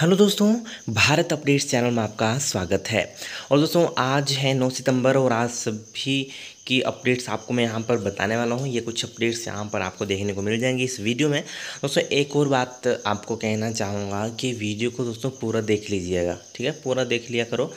hello दोस्तों Bharat updates channel में आपका स्वागत है और दोस्तों आज है 9 सितंबर और आज सभी की अपडेट्स आपको मैं यहाँ पर बताने वाला हूँ ये कुछ अपडेट्स यहाँ पर आपको देखने को मिल जाएंगे इस वीडियो में दोस्तों एक और बात आपको कहना चाहूँगा कि वीडियो को दोस्तों पूरा देख लीजिएगा ठीक है पूरा देख लिया करो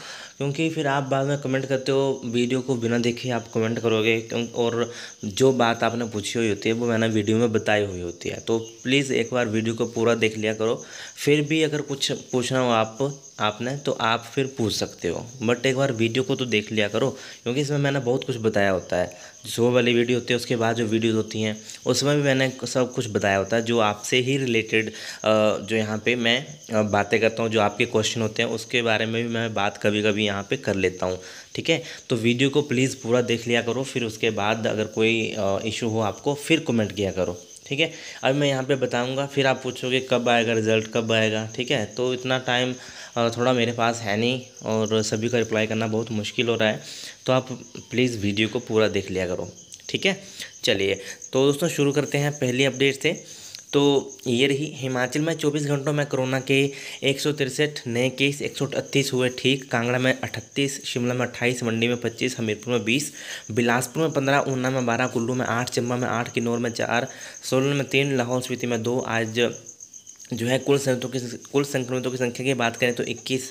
क्योंकि फिर आप बाद में कमेंट करते हो वीडियो को बिना देखे आप कमेंट करोगे और जो बात आपने पूछी हुई होती है वो मैंने वीडियो में बताई हुई होती है तो प्लीज़ एक बार वीडियो को पूरा देख लिया करो फिर भी अगर कुछ पूछना हो आप आपने तो आप फिर पूछ सकते हो बट एक बार वीडियो को तो देख लिया करो क्योंकि इसमें मैंने बहुत कुछ बताया होता है जो वाली वीडियो होती है उसके बाद जो वीडियोज़ होती हैं उसमें भी मैंने सब कुछ बताया होता है जो आपसे ही रिलेटेड जो यहाँ पे मैं बातें करता हूँ जो आपके क्वेश्चन होते हैं उसके बारे में भी मैं बात कभी कभी यहाँ पे कर लेता हूँ ठीक है तो वीडियो को प्लीज़ पूरा देख लिया करो फिर उसके बाद अगर कोई इशू हो आपको फिर कमेंट किया करो ठीक है अब मैं यहाँ पर बताऊँगा फिर आप पूछोगे कब आएगा रिज़ल्ट कब आएगा ठीक है तो इतना टाइम थोड़ा मेरे पास है नहीं और सभी का रिप्लाई करना बहुत मुश्किल हो रहा है तो आप प्लीज़ वीडियो को पूरा देख लिया करो ठीक है चलिए तो दोस्तों शुरू करते हैं पहली अपडेट से तो ये रही हिमाचल में 24 घंटों में कोरोना के एक नए केस एक हुए ठीक कांगड़ा में 38 शिमला में 28 मंडी में 25 हमीरपुर में 20 बिलासपुर में 15 ऊना में 12 कुल्लू में 8 चंबा में 8 किन्नौर में 4 सोलन में 3 लाहौल स्पीति में 2 आज जो है कुल संक्रमितों की कुल संक्रमितों की संख्या की बात करें तो इक्कीस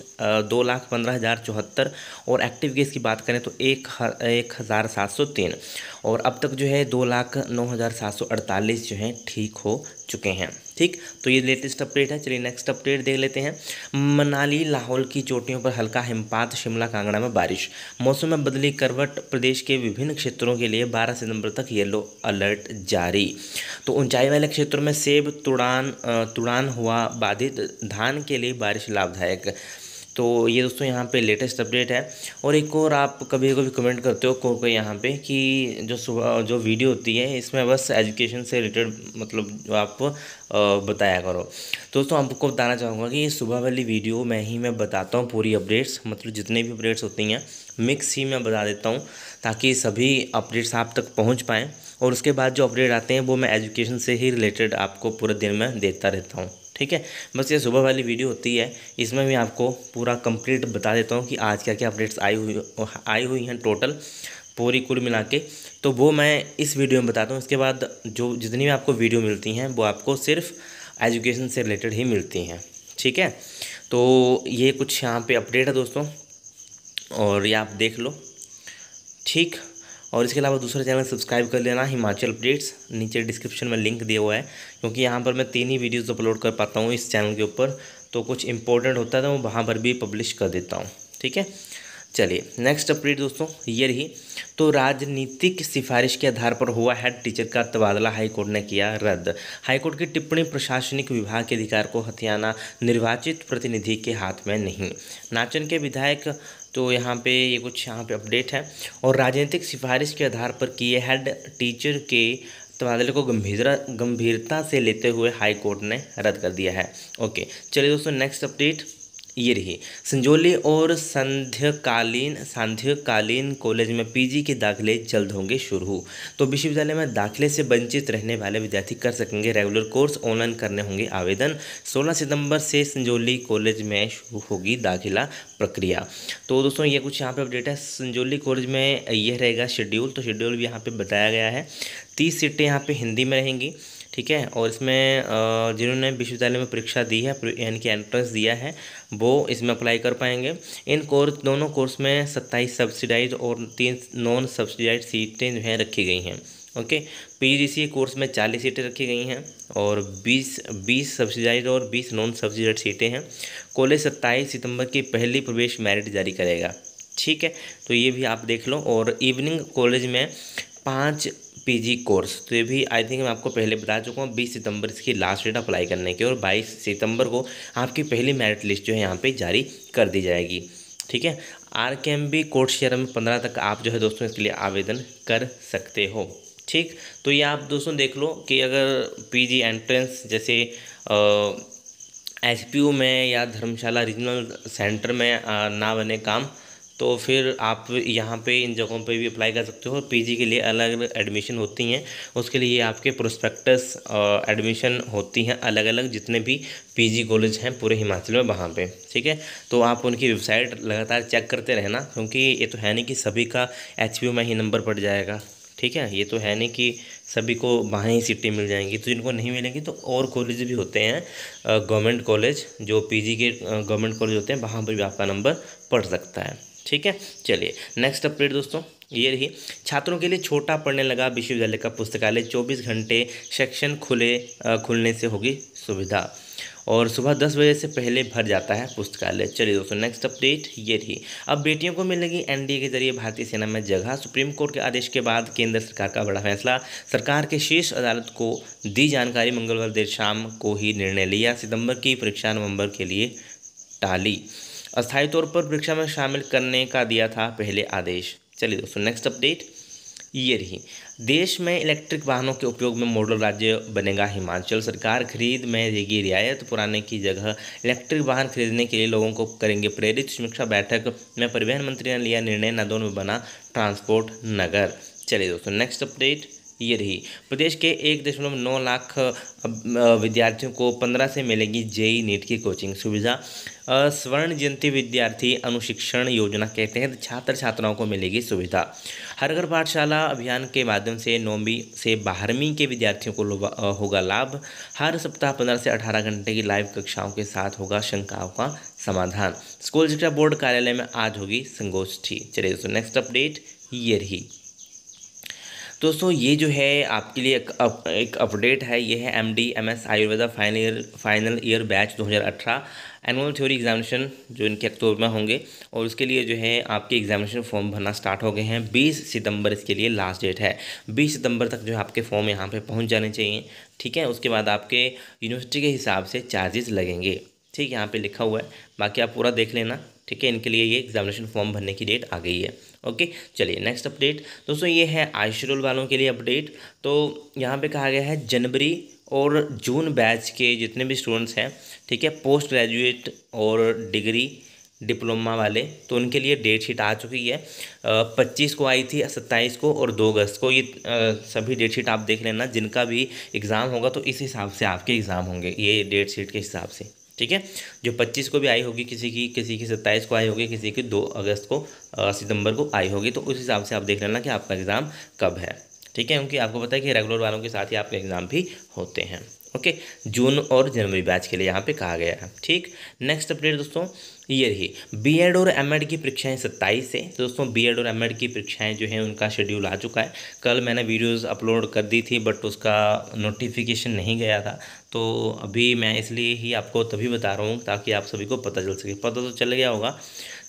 दो लाख पंद्रह हज़ार चौहत्तर और एक्टिव केस की बात करें तो एक एक हज़ार सात सौ तीन और अब तक जो है दो लाख नौ हज़ार सात सौ अड़तालीस जो हैं ठीक हो चुके हैं ठीक तो ये लेटेस्ट अपडेट है चलिए नेक्स्ट अपडेट देख लेते हैं मनाली लाहौल की चोटियों पर हल्का हिमपात शिमला कांगड़ा में बारिश मौसम में बदली करवट प्रदेश के विभिन्न क्षेत्रों के लिए 12 सितंबर तक येलो अलर्ट जारी तो ऊंचाई वाले क्षेत्रों में सेब तुड़ान तुड़ान हुआ बाधित धान के लिए बारिश लाभदायक तो ये दोस्तों यहाँ पे लेटेस्ट अपडेट है और एक और आप कभी कभी कमेंट करते हो कोई कोई यहाँ पे कि जो सुबह जो वीडियो होती है इसमें बस एजुकेशन से रिलेटेड मतलब जो आप बताया करो तो दोस्तों आपको बताना चाहूँगा कि सुबह वाली वीडियो मैं ही मैं बताता हूँ पूरी अपडेट्स मतलब जितने भी अपडेट्स होती हैं मिक्स ही मैं बता देता हूँ ताकि सभी अपडेट्स आप तक पहुँच पाएँ और उसके बाद जो अपडेट आते हैं वो मैं एजुकेशन से ही रिलेटेड आपको पूरे दिन में देता रहता हूँ ठीक है बस ये सुबह वाली वीडियो होती है इसमें मैं आपको पूरा कंप्लीट बता देता हूँ कि आज क्या क्या अपडेट्स आई हुई आई हुई हैं टोटल पूरी कुल मिला के तो वो मैं इस वीडियो में बताता हूँ इसके बाद जो जितनी भी आपको वीडियो मिलती हैं वो आपको सिर्फ एजुकेशन से रिलेटेड ही मिलती हैं ठीक है तो ये कुछ यहाँ पर अपडेट है दोस्तों और ये आप देख लो ठीक और इसके अलावा दूसरा चैनल सब्सक्राइब कर लेना हिमाचल अपडेट्स नीचे डिस्क्रिप्शन में लिंक दिया हुआ है क्योंकि यहाँ पर मैं तीन ही वीडियोज़ अपलोड कर पाता हूँ इस चैनल के ऊपर तो कुछ इंपॉर्टेंट होता है तो मैं वहाँ पर भी पब्लिश कर देता हूँ ठीक है चलिए नेक्स्ट अपडेट दोस्तों ये रही तो राजनीतिक सिफारिश के आधार पर हुआ हेड टीचर का तबादला हाईकोर्ट ने किया रद्द हाईकोर्ट की टिप्पणी प्रशासनिक विभाग के अधिकार को हथियाना निर्वाचित प्रतिनिधि के हाथ में नहीं नाचन के विधायक तो यहाँ पे ये कुछ यहाँ पे अपडेट है और राजनीतिक सिफारिश के आधार पर किए हेड टीचर के तबादले को गंभीरता गंभीरता से लेते हुए हाई कोर्ट ने रद्द कर दिया है ओके चलिए दोस्तों नेक्स्ट अपडेट ये रही संजोली और संध्यकालीन सांध्यकालीन कॉलेज में पीजी के दाखिले जल्द होंगे शुरू तो विश्वविद्यालय में दाखिले से वंचित रहने वाले विद्यार्थी कर सकेंगे रेगुलर कोर्स ऑनलाइन करने होंगे आवेदन 16 सितंबर से संजोली कॉलेज में शुरू होगी दाखिला प्रक्रिया तो दोस्तों ये कुछ यहाँ पे अपडेट है संजोली कॉलेज में यह रहेगा शेड्यूल तो शेड्यूल भी यहाँ पर बताया गया है तीस सीटें यहाँ पर हिंदी में रहेंगी ठीक है और इसमें जिन्होंने विश्वविद्यालय में परीक्षा दी है यानी कि एंट्रेंस दिया है वो इसमें अप्लाई कर पाएंगे इन कोर्स दोनों कोर्स में सत्ताईस सब्सिडाइज और तीन नॉन सब्सिडाइज सीटें जो हैं रखी गई हैं ओके पीजीसी कोर्स में चालीस सीटें रखी गई हैं और बीस बीस सब्सिडाइज और बीस नॉन सब्सिडाइज सीटें हैं कॉलेज सत्ताईस सितम्बर की पहली प्रवेश मेरिट जारी करेगा ठीक है तो ये भी आप देख लो और इवनिंग कॉलेज में पाँच पीजी कोर्स तो ये भी आई थिंक मैं आपको पहले बता चुका हूँ बीस सितंबर इसकी लास्ट डेट अप्लाई करने की और बाईस सितंबर को आपकी पहली मेरिट लिस्ट जो है यहाँ पर जारी कर दी जाएगी ठीक है आर के एम बी कोर्ट शेयर में पंद्रह तक आप जो है दोस्तों इसके लिए आवेदन कर सकते हो ठीक तो ये आप दोस्तों देख लो कि अगर पी एंट्रेंस जैसे एस में या धर्मशाला रीजनल सेंटर में ना बने काम तो फिर आप यहाँ पे इन जगहों पे भी अप्लाई कर सकते हो पीजी के लिए अलग अलग एडमिशन होती हैं उसके लिए आपके प्रोस्पेक्टस एडमिशन होती हैं अलग अलग जितने भी पीजी कॉलेज हैं पूरे हिमाचल में वहाँ पे ठीक है तो आप उनकी वेबसाइट लगातार चेक करते रहना क्योंकि ये तो है नहीं कि सभी का एच में ही नंबर पड़ जाएगा ठीक है ये तो है नहीं कि सभी को वहाँ ही सीटें मिल जाएंगी तो जिनको नहीं मिलेंगी तो और कॉलेज भी होते हैं गवर्नमेंट कॉलेज जो पीजी के गवर्नमेंट कॉलेज होते हैं वहाँ पर भी आपका नंबर पड़ सकता है ठीक है चलिए नेक्स्ट अपडेट दोस्तों ये रही छात्रों के लिए छोटा पढ़ने लगा विश्वविद्यालय का पुस्तकालय 24 घंटे सेक्शन खुले खुलने से होगी सुविधा और सुबह दस बजे से पहले भर जाता है पुस्तकालय चलिए दोस्तों नेक्स्ट अपडेट ये रही अब बेटियों को मिलेगी एनडीए के जरिए भारतीय सेना में जगह सुप्रीम कोर्ट के आदेश के बाद केंद्र सरकार का बड़ा फैसला सरकार के शीर्ष अदालत को दी जानकारी मंगलवार देर शाम को ही निर्णय लिया सितंबर की परीक्षा नवंबर के लिए टाली अस्थायी तौर पर परीक्षा में शामिल करने का दिया था पहले आदेश चलिए दोस्तों नेक्स्ट अपडेट ये रही देश में इलेक्ट्रिक वाहनों के उपयोग में मॉडल राज्य बनेगा हिमाचल सरकार खरीद में देगी रियायत पुराने की जगह इलेक्ट्रिक वाहन खरीदने के लिए लोगों को करेंगे प्रेरित समीक्षा बैठक में परिवहन मंत्री ने लिया निर्णय नादौन में बना ट्रांसपोर्ट नगर चलिए दोस्तों नेक्स्ट अपडेट ये रही प्रदेश के एक दशमलव नौ लाख विद्यार्थियों को पंद्रह से मिलेगी जेई नीट की कोचिंग सुविधा स्वर्ण जयंती विद्यार्थी अनुशिक्षण योजना के तहत छात्र छात्राओं को मिलेगी सुविधा हर घर पाठशाला अभियान के माध्यम से नौवीं से बारहवीं के विद्यार्थियों को होगा लाभ हर सप्ताह पंद्रह से अठारह घंटे की लाइव कक्षाओं के साथ होगा शंकाओं का समाधान स्कूल शिक्षा बोर्ड कार्यालय में आज होगी संगोष्ठी चलिए दोस्तों नेक्स्ट अपडेट ये रही दोस्तों ये जो है आपके लिए एक, अप, एक अपडेट है ये है M D M S Ayurveda final year final year batch 2018 annual theory examination जो इनके अक्टूबर में होंगे और उसके लिए जो है आपके एग्जामिनेशन फॉर्म भरना स्टार्ट हो गए हैं 20 सितंबर इसके लिए लास्ट डेट है 20 सितंबर तक जो है आपके फॉर्म यहाँ पे पहुँच जाने चाहिए ठीक है उसके बाद आपके यूनिवर्सिटी के हिसाब से चार्जेस लगेंगे ठीक है यहाँ पर लिखा हुआ है बाकी आप पूरा देख लेना ठीक है इनके लिए ये एग्जामिनेशन फॉर्म भरने की डेट आ गई है ओके चलिए नेक्स्ट अपडेट दोस्तों ये है आइशरूल वालों के लिए अपडेट तो यहाँ पे कहा गया है जनवरी और जून बैच के जितने भी स्टूडेंट्स हैं ठीक है पोस्ट ग्रेजुएट और डिग्री डिप्लोमा वाले तो उनके लिए डेट शीट आ चुकी है पच्चीस को आई थी सत्ताईस को और दो अगस्त को ये सभी डेट शीट आप देख लेना जिनका भी एग्ज़ाम होगा तो इस हिसाब से आपके एग्ज़ाम होंगे ये डेट शीट के हिसाब से ठीक है जो पच्चीस को भी आई होगी किसी की किसी की सत्ताईस को आई होगी किसी की दो अगस्त को सितंबर को आई होगी तो उस हिसाब से आप देख लेना कि आपका एग्ज़ाम कब है ठीक है क्योंकि आपको पता है कि रेगुलर वालों के साथ ही आपके एग्ज़ाम भी होते हैं ओके जून और जनवरी बैच के लिए यहाँ पे कहा गया है ठीक नेक्स्ट अपडेट दोस्तों ये रही एड और एम की परीक्षाएं सत्ताईस से तो दोस्तों एड और एम की परीक्षाएं जो हैं उनका शेड्यूल आ चुका है कल मैंने वीडियोस अपलोड कर दी थी बट उसका नोटिफिकेशन नहीं गया था तो अभी मैं इसलिए ही आपको तभी बता रहा हूँ ताकि आप सभी को पता चल सके पता तो चल गया होगा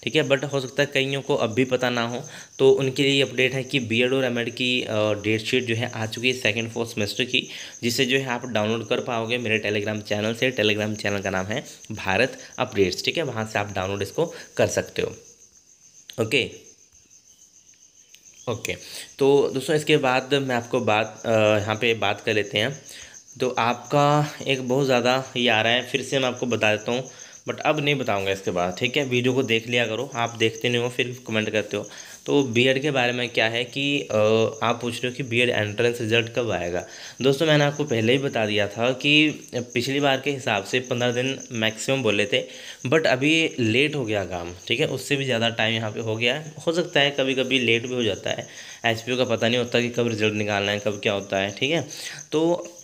ठीक है बट हो सकता है कईयों को अब भी पता ना हो तो उनके लिए अपडेट है कि बी एड और एम एड की डेट शीट जो है आ चुकी है सेकेंड फोर्थ सेमेस्टर की जिसे जो है आप डाउनलोड कर पाओगे मेरे टेलीग्राम चैनल से टेलीग्राम चैनल का नाम है भारत अपडेट्स ठीक है वहाँ से आप डाउनलोड इसको कर सकते हो ओके ओके तो दोस्तों इसके बाद मैं आपको बात यहाँ पे बात कर लेते हैं तो आपका एक बहुत ज़्यादा ये आ रहा है फिर से मैं आपको बता देता हूँ बट अब नहीं बताऊंगा इसके बाद ठीक है वीडियो को देख लिया करो आप देखते नहीं हो फिर कमेंट करते हो तो बी के बारे में क्या है कि आप पूछ रहे हो कि बी एंट्रेंस रिजल्ट कब आएगा दोस्तों मैंने आपको पहले ही बता दिया था कि पिछली बार के हिसाब से पंद्रह दिन मैक्सिमम बोले थे बट अभी लेट हो गया काम ठीक है उससे भी ज़्यादा टाइम यहाँ पे हो गया है हो सकता है कभी कभी लेट भी हो जाता है एच का पता नहीं होता कि कब रिजल्ट निकालना है कब क्या होता है ठीक है तो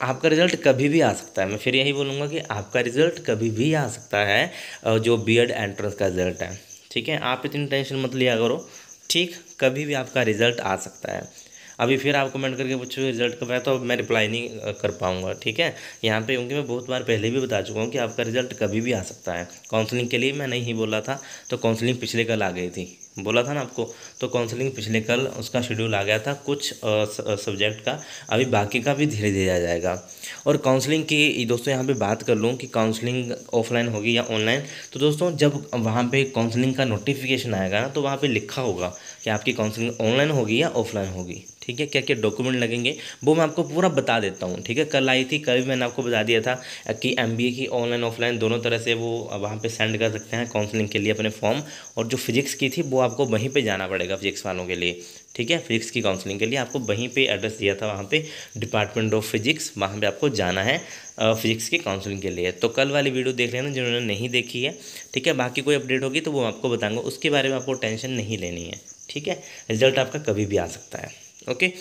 आपका रिज़ल्ट कभी भी आ सकता है मैं फिर यही बोलूँगा कि आपका रिज़ल्ट कभी भी आ सकता है जो बी एंट्रेंस का रिज़ल्ट है ठीक है आप इतनी टेंशन मत लिया करो ठीक कभी भी आपका रिज़ल्ट आ सकता है अभी फिर आप कमेंट करके पूछो रिजल्ट कब आया तो मैं रिप्लाई नहीं कर पाऊँगा ठीक है यहाँ पे क्योंकि मैं बहुत बार पहले भी बता चुका हूँ कि आपका रिजल्ट कभी भी आ सकता है काउंसलिंग के लिए मैं नहीं बोला था तो काउंसलिंग पिछले कल आ गई थी बोला था ना आपको तो काउंसलिंग पिछले कल उसका शेड्यूल आ गया था कुछ सब्जेक्ट का अभी बाकी का भी धीरे धीरे आ जाएगा और काउंसलिंग की दोस्तों यहाँ पे बात कर लूँ कि काउंसलिंग ऑफलाइन होगी या ऑनलाइन तो दोस्तों जब वहाँ पे काउंसलिंग का नोटिफिकेशन आएगा ना तो वहाँ पे लिखा होगा कि आपकी काउंसलिंग ऑनलाइन होगी या ऑफलाइन होगी ठीक है क्या क्या डॉक्यूमेंट लगेंगे वो मैं आपको पूरा बता देता हूँ ठीक है कल आई थी कल भी मैंने आपको बता दिया था कि एम की ऑनलाइन ऑफलाइन दोनों तरह से वो वहाँ पर सेंड कर सकते हैं काउंसलिंग के लिए अपने फॉर्म और जो फिजिक्स की थी वो आपको वहीं पर जाना पड़ेगा फिजिक्स वालों के लिए ठीक है फिजिक्स की काउंसलिंग के लिए आपको वहीं पर एड्रेस दिया था वहाँ पर डिपार्टमेंट ऑफ फिजिक्स वहाँ पर आपको जाना है फिजिक्स की काउंसलिंग के लिए तो कल वाली वीडियो देख लेना जिन्होंने नहीं देखी है ठीक है बाकी कोई अपडेट होगी तो वो आपको बताऊंगा उसके बारे में आपको टेंशन नहीं लेनी है ठीक है रिजल्ट आपका कभी भी आ सकता है ओके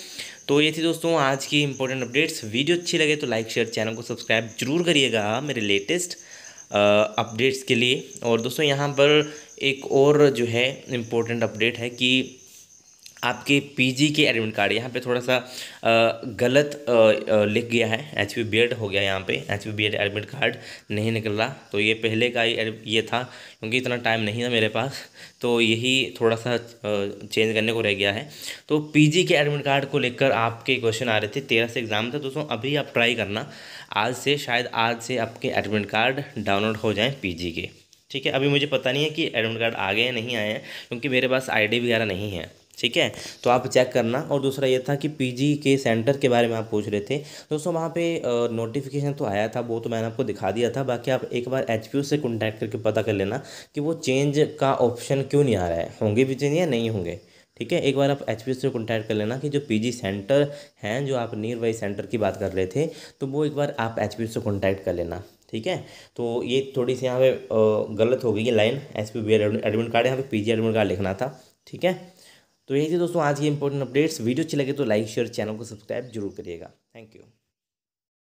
तो ये थी दोस्तों आज की इंपॉर्टेंट अपडेट्स वीडियो अच्छी लगे तो लाइक शेयर चैनल को सब्सक्राइब जरूर करिएगा मेरे लेटेस्ट अपडेट्स के लिए और दोस्तों यहाँ पर एक और जो है इम्पोर्टेंट अपडेट है कि आपके पीजी के एडमिट कार्ड यहाँ पे थोड़ा सा गलत लिख गया है एच पी बी एड हो गया यहाँ पे H P B Ed admit card नहीं निकल रहा तो ये पहले का ही ये था क्योंकि इतना टाइम नहीं था मेरे पास तो यही थोड़ा सा चेंज करने को रह गया है तो पीजी के एडमिट कार्ड को लेकर आपके क्वेश्चन आ रहे थे तेरह से एग्ज़ाम था दोस्तों अभी आप ट्राई करना आज से शायद आज से आपके एडमिट कार्ड डाउनलोड हो जाएँ पी के ठीक है अभी मुझे पता नहीं है कि एडमिट कार्ड आ गए या नहीं आए हैं क्योंकि मेरे पास आई वगैरह नहीं है ठीक है तो आप चेक करना और दूसरा ये था कि पीजी के सेंटर के बारे में आप पूछ रहे थे दोस्तों वहाँ पे नोटिफिकेशन तो आया था वो तो मैंने आपको दिखा दिया था बाकी आप एक बार एच से कॉन्टैक्ट करके पता कर लेना कि वो चेंज का ऑप्शन क्यों नहीं आ रहा है होंगे भी चेंज या नहीं होंगे ठीक है एक बार आप एच से कॉन्टैक्ट कर लेना कि जो पी सेंटर हैं जो आप नियर बाई सेंटर की बात कर रहे थे तो वो एक बार आप एच से कॉन्टैक्ट कर लेना ठीक है तो ये थोड़ी सी यहाँ पे गलत हो गई है line S P B admit card यहाँ पे पीजी एडमिट कार्ड लिखना था ठीक है तो यही थी दोस्तों आज की इंपॉर्टेंट अपडेट्स वीडियो अच्छी लगे तो लाइक शेयर चैनल को सब्सक्राइब जरूर करिएगा थैंक यू